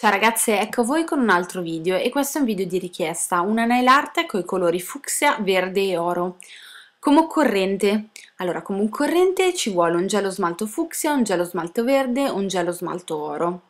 Ciao ragazze, ecco voi con un altro video e questo è un video di richiesta, una nail art con i colori fucsia, verde e oro. Come occorrente? Allora, come occorrente ci vuole un gelo smalto fucsia, un gelo smalto verde, un gelo smalto oro.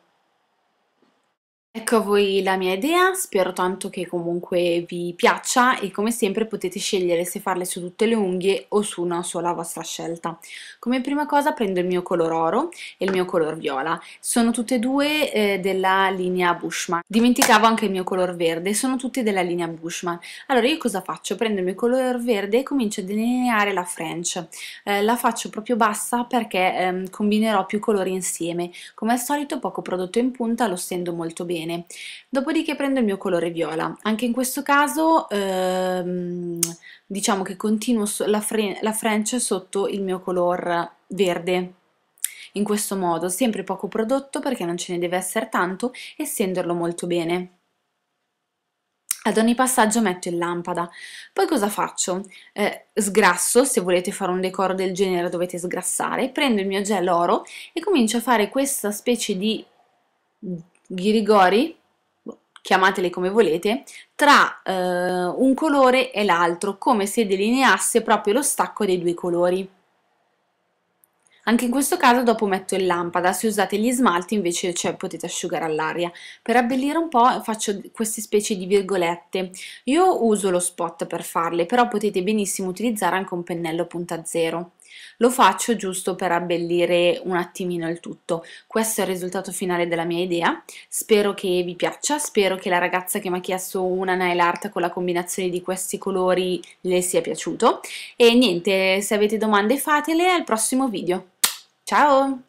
Ecco a voi la mia idea, spero tanto che comunque vi piaccia e come sempre potete scegliere se farle su tutte le unghie o su una sola vostra scelta. Come prima cosa prendo il mio color oro e il mio color viola, sono tutte e due eh, della linea Bushman, dimenticavo anche il mio color verde, sono tutte della linea Bushman. Allora io cosa faccio? Prendo il mio color verde e comincio a delineare la French, eh, la faccio proprio bassa perché eh, combinerò più colori insieme, come al solito poco prodotto in punta lo stendo molto bene bene. Dopodiché prendo il mio colore viola, anche in questo caso ehm, diciamo che continuo la, la French sotto il mio color verde, in questo modo, sempre poco prodotto perché non ce ne deve essere tanto essendolo molto bene. Ad ogni passaggio metto in lampada. Poi cosa faccio? Eh, sgrasso, se volete fare un decoro del genere dovete sgrassare, prendo il mio gel oro e comincio a fare questa specie di ghirigori, chiamateli come volete, tra eh, un colore e l'altro, come se delineasse proprio lo stacco dei due colori. Anche in questo caso dopo metto in lampada, se usate gli smalti invece cioè, potete asciugare all'aria. Per abbellire un po' faccio queste specie di virgolette. Io uso lo spot per farle, però potete benissimo utilizzare anche un pennello punta zero. Lo faccio giusto per abbellire un attimino il tutto. Questo è il risultato finale della mia idea, spero che vi piaccia, spero che la ragazza che mi ha chiesto una nail art con la combinazione di questi colori le sia piaciuto. E niente, se avete domande fatele, al prossimo video. Ciao!